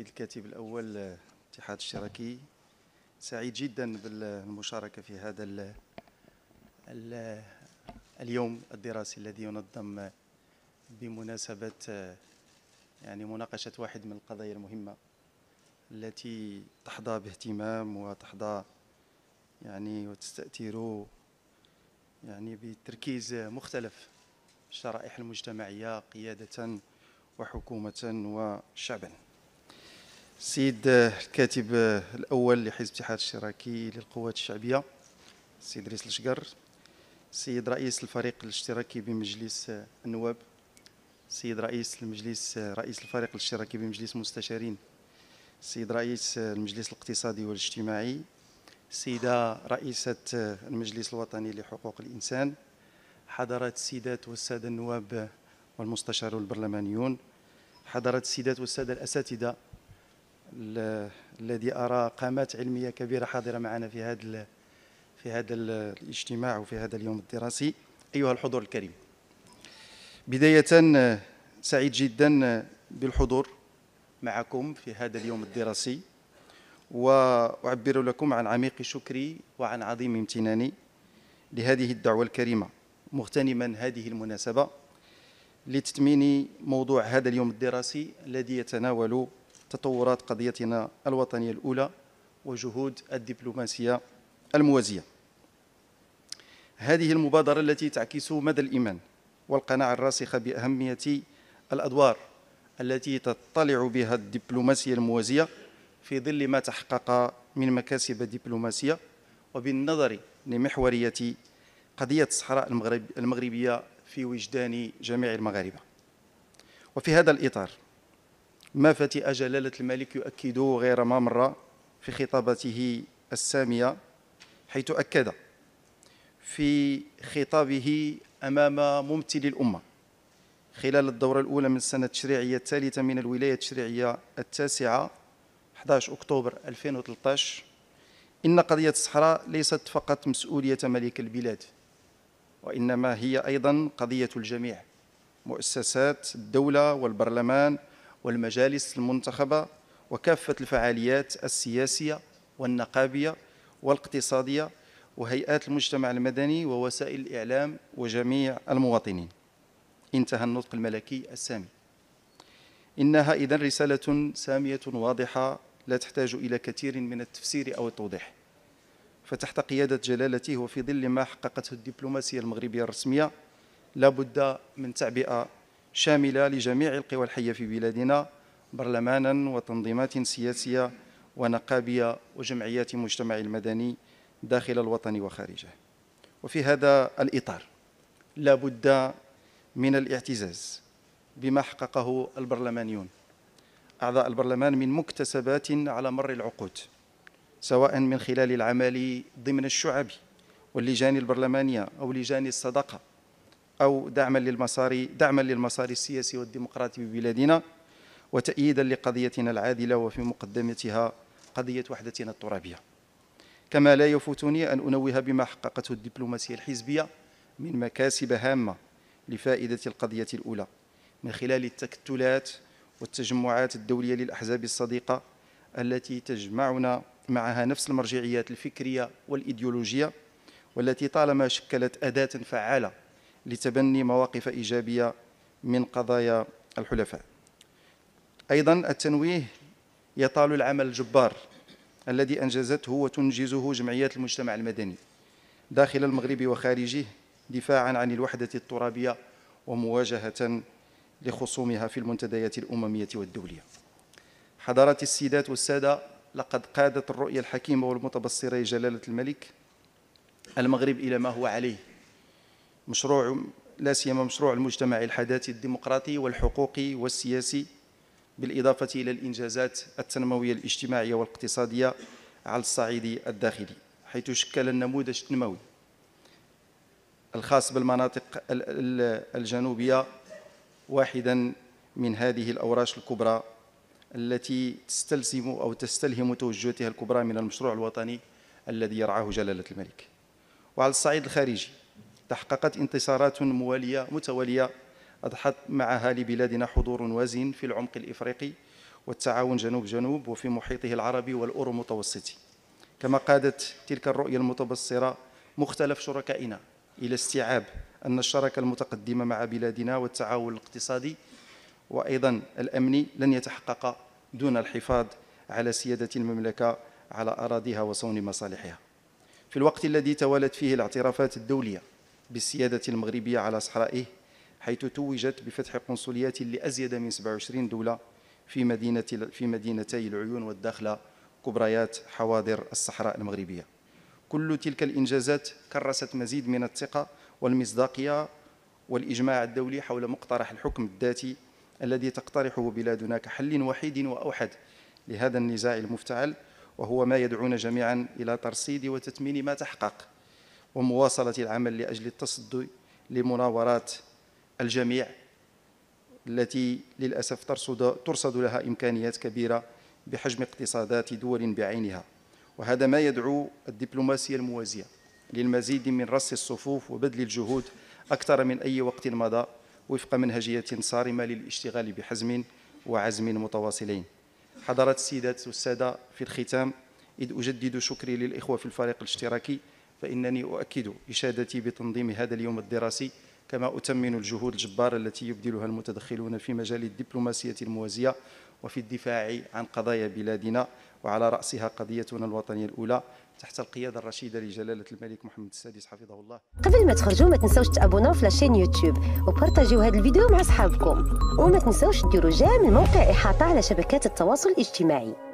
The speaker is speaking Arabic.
السيد الكاتب الأول الاتحاد الاشتراكي سعيد جدا بالمشاركة في هذا الـ الـ اليوم الدراسي الذي ينظم بمناسبة يعني مناقشة واحد من القضايا المهمة التي تحظى باهتمام وتحظى يعني وتستأثر يعني بتركيز مختلف الشرائح المجتمعية قيادة وحكومة وشعبا السيد الكاتب الاول لحزب الاتحاد الاشتراكي للقوات الشعبيه السيد ريس الشقر السيد رئيس الفريق الاشتراكي بمجلس النواب السيد رئيس المجلس رئيس الفريق الاشتراكي بمجلس المستشارين السيد رئيس المجلس الاقتصادي والاجتماعي السيدة رئيسة المجلس الوطني لحقوق الإنسان حضرات السيدات والسادة النواب والمستشارون البرلمانيون حضرات السيدات والسادة الأساتذة الذي ارى قامات علميه كبيره حاضره معنا في هذا في هذا الاجتماع وفي هذا اليوم الدراسي ايها الحضور الكريم بدايه سعيد جدا بالحضور معكم في هذا اليوم الدراسي واعبر لكم عن عميق شكري وعن عظيم امتناني لهذه الدعوه الكريمه مغتنما هذه المناسبه لتتميني موضوع هذا اليوم الدراسي الذي يتناول تطورات قضيتنا الوطنية الأولى وجهود الدبلوماسية الموازية هذه المبادرة التي تعكس مدى الإيمان والقناعة الراسخة بأهمية الأدوار التي تطلع بها الدبلوماسية الموازية في ظل ما تحقق من مكاسب دبلوماسية وبالنظر لمحورية قضية الصحراء المغرب المغربية في وجدان جميع المغاربة وفي هذا الإطار ما فتئ جلالة الملك يؤكد غير ما مرة في خطابته السامية حيث أكد في خطابه أمام ممثلي الأمة خلال الدورة الأولى من السنة التشريعية الثالثة من الولاية التشريعية التاسعة 11 أكتوبر 2013 إن قضية الصحراء ليست فقط مسؤولية ملك البلاد وإنما هي أيضا قضية الجميع مؤسسات الدولة والبرلمان والمجالس المنتخبة وكافة الفعاليات السياسية والنقابية والاقتصادية وهيئات المجتمع المدني ووسائل الإعلام وجميع المواطنين انتهى النطق الملكي السامي إنها إذا رسالة سامية واضحة لا تحتاج إلى كثير من التفسير أو التوضيح فتحت قيادة جلالته وفي ظل ما حققته الدبلوماسية المغربية الرسمية لا بد من تعبئة شاملة لجميع القوى الحية في بلادنا برلمانا وتنظيمات سياسية ونقابية وجمعيات مجتمع المدني داخل الوطن وخارجه وفي هذا الإطار لا بد من الاعتزاز بما حققه البرلمانيون أعضاء البرلمان من مكتسبات على مر العقود سواء من خلال العمل ضمن الشعب واللجان البرلمانية أو لجان الصداقة أو دعما للمسار دعما للمسار السياسي والديمقراطي ببلادنا وتأييدا لقضيتنا العادلة وفي مقدمتها قضية وحدتنا الترابية كما لا يفوتني أن أنوه بما حققته الدبلوماسية الحزبية من مكاسب هامة لفائدة القضية الأولى من خلال التكتلات والتجمعات الدولية للأحزاب الصديقة التي تجمعنا معها نفس المرجعيات الفكرية والإيديولوجية والتي طالما شكلت أداة فعالة لتبني مواقف إيجابية من قضايا الحلفاء أيضا التنويه يطال العمل الجبار الذي أنجزته وتنجزه جمعيات المجتمع المدني داخل المغرب وخارجه دفاعا عن الوحدة الترابية ومواجهة لخصومها في المنتديات الأممية والدولية حضرات السيدات والسادة لقد قادت الرؤية الحكيمة والمتبصرة جلالة الملك المغرب إلى ما هو عليه مشروع لا سيما مشروع المجتمع الحداثي الديمقراطي والحقوقي والسياسي بالإضافة إلى الإنجازات التنموية الاجتماعية والاقتصادية على الصعيد الداخلي حيث شكل النموذج التنموي الخاص بالمناطق الجنوبية واحدا من هذه الأوراش الكبرى التي تستلزم أو تستلهم توجهاتها الكبرى من المشروع الوطني الذي يرعاه جلالة الملك وعلى الصعيد الخارجي تحققت انتصارات موالية متوالية أضحت معها لبلادنا حضور وازن في العمق الإفريقي والتعاون جنوب جنوب وفي محيطه العربي والأورو متوسطي كما قادت تلك الرؤية المتبصرة مختلف شركائنا إلى استيعاب أن الشراكة المتقدمة مع بلادنا والتعاون الاقتصادي وأيضا الأمني لن يتحقق دون الحفاظ على سيادة المملكة على أراضيها وصون مصالحها في الوقت الذي توالت فيه الاعترافات الدولية بالسيادة المغربية على صحرائه إيه؟ حيث توجت بفتح قنصليات لأزيد من 27 دولة في مدينة في مدينتي العيون والداخلة كبريات حواضر الصحراء المغربية كل تلك الإنجازات كرست مزيد من الثقة والمصداقية والإجماع الدولي حول مقترح الحكم الذاتي الذي تقترحه بلادنا كحل وحيد وأوحد لهذا النزاع المفتعل وهو ما يدعونا جميعا إلى ترصيد وتثمين ما تحقق ومواصلة العمل لأجل التصدي لمناورات الجميع التي للأسف ترصد, ترصد لها إمكانيات كبيرة بحجم اقتصادات دول بعينها وهذا ما يدعو الدبلوماسية الموازية للمزيد من رص الصفوف وبذل الجهود أكثر من أي وقت مضى وفق منهجية صارمة للاشتغال بحزم وعزم متواصلين حضرت السيدات والسادة في الختام إذ أجدد شكري للإخوة في الفريق الاشتراكي فإنني أؤكد إشادتي بتنظيم هذا اليوم الدراسي كما أتمن الجهود الجبارة التي يبذلها المتدخلون في مجال الدبلوماسية الموازية وفي الدفاع عن قضايا بلادنا وعلى رأسها قضيتنا الوطنية الأولى تحت القيادة الرشيدة لجلالة الملك محمد السادس حفظه الله قبل ما تخرجوا ما تنسوش تابوناو في لاشين يوتيوب وبارتاجيو هذا الفيديو مع أصحابكم وما تنسوش ديروا جام الموقع إحاطة على شبكات التواصل الاجتماعي